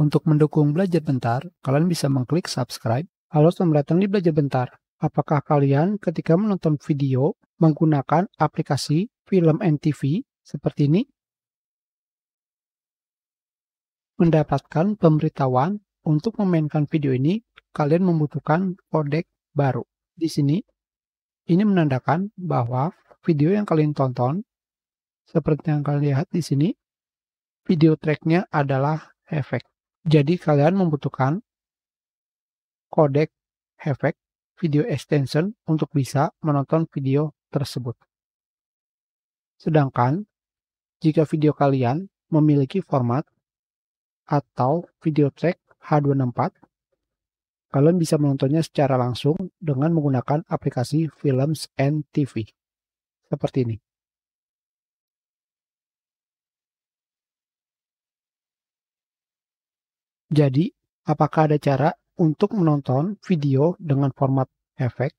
Untuk mendukung belajar bentar, kalian bisa mengklik subscribe. Halo, selamat datang di belajar bentar. Apakah kalian ketika menonton video menggunakan aplikasi film NTV seperti ini? Mendapatkan pemberitahuan untuk memainkan video ini, kalian membutuhkan kodek baru. Di sini, ini menandakan bahwa video yang kalian tonton, seperti yang kalian lihat di sini, video tracknya adalah efek. Jadi kalian membutuhkan codec efek video extension untuk bisa menonton video tersebut. Sedangkan jika video kalian memiliki format atau video track H264, kalian bisa menontonnya secara langsung dengan menggunakan aplikasi Films and TV. Seperti ini. Jadi, apakah ada cara untuk menonton video dengan format efek?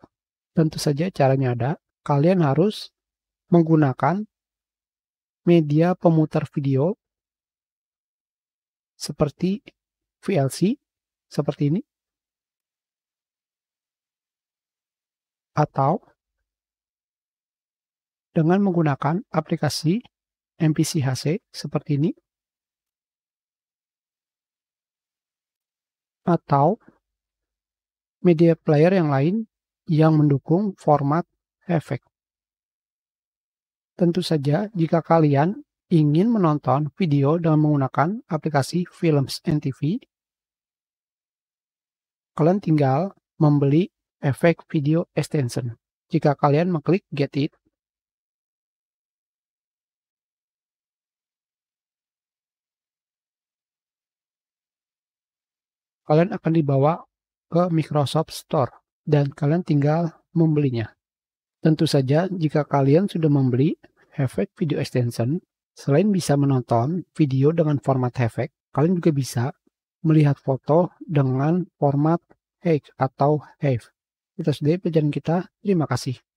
Tentu saja caranya ada. Kalian harus menggunakan media pemutar video seperti VLC, seperti ini. Atau dengan menggunakan aplikasi MPC HC seperti ini. atau media player yang lain yang mendukung format efek. Tentu saja, jika kalian ingin menonton video dengan menggunakan aplikasi Films NTV, kalian tinggal membeli efek video extension. Jika kalian mengklik Get It, kalian akan dibawa ke Microsoft Store dan kalian tinggal membelinya. Tentu saja jika kalian sudah membeli Havoc Video Extension, selain bisa menonton video dengan format Havoc, kalian juga bisa melihat foto dengan format H atau HAVE. Itu sudah pelajaran kita. Terima kasih.